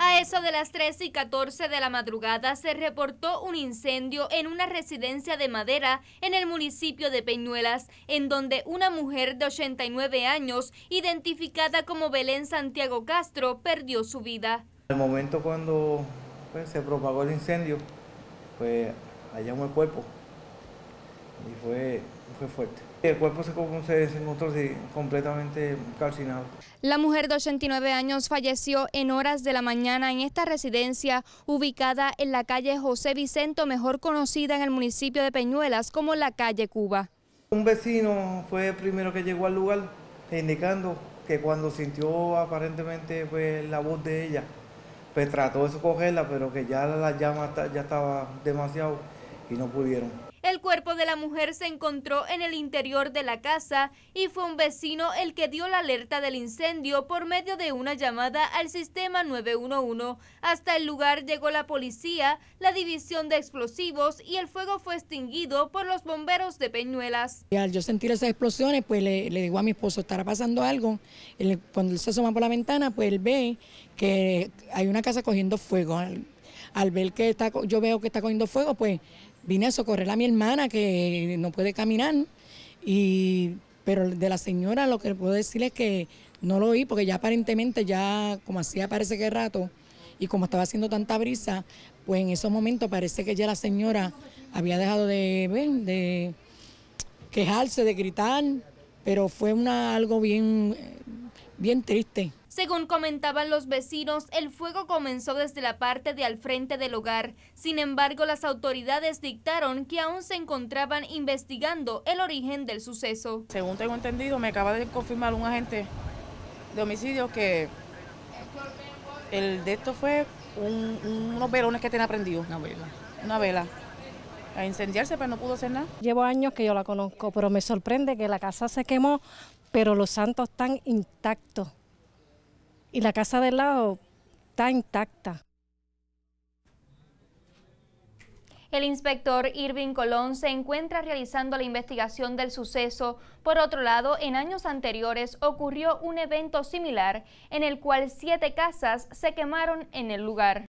A eso de las 3 y 14 de la madrugada se reportó un incendio en una residencia de madera en el municipio de Peñuelas, en donde una mujer de 89 años, identificada como Belén Santiago Castro, perdió su vida. el momento cuando pues, se propagó el incendio, pues hallamos el cuerpo y fue, fuerte. El cuerpo se, encontró completamente calcinado. La mujer de 89 años falleció en horas de la mañana en esta residencia ubicada en la calle José Vicento, mejor conocida en el municipio de Peñuelas como la calle Cuba. Un vecino fue el primero que llegó al lugar indicando que cuando sintió aparentemente ...fue pues, la voz de ella, pues trató de escogerla... pero que ya la llama ya estaba demasiado y no pudieron. El cuerpo de la mujer se encontró en el interior de la casa y fue un vecino el que dio la alerta del incendio por medio de una llamada al sistema 911. Hasta el lugar llegó la policía, la división de explosivos y el fuego fue extinguido por los bomberos de Peñuelas. Y al yo sentir esas explosiones, pues le, le digo a mi esposo, estará pasando algo. cuando él se asoma por la ventana, pues él ve que hay una casa cogiendo fuego. Al, ver que está, yo veo que está cogiendo fuego, pues vine a socorrer a mi hermana que no puede caminar, y, pero de la señora lo que puedo decir es que no lo oí porque ya aparentemente ya como hacía parece que rato y como estaba haciendo tanta brisa, pues en esos momentos parece que ya la señora había dejado de, quejarse, de gritar, pero fue una, algo bien bien triste. Según comentaban los vecinos, el fuego comenzó desde la parte de al frente del hogar. Sin embargo, las autoridades dictaron que aún se encontraban investigando el origen del suceso. Según tengo entendido, me acaba de confirmar un agente de homicidio que el de esto fue unos velones que tenían prendidos. Una vela. Una vela a incendiarse, pero no pudo hacer nada. Llevo años que yo la conozco, pero me sorprende que la casa se quemó, pero los santos están intactos. Y la casa del lado está intacta. El inspector Irving Colón se encuentra realizando la investigación del suceso. Por otro lado, en años anteriores ocurrió un evento similar en el cual siete casas se quemaron en el lugar.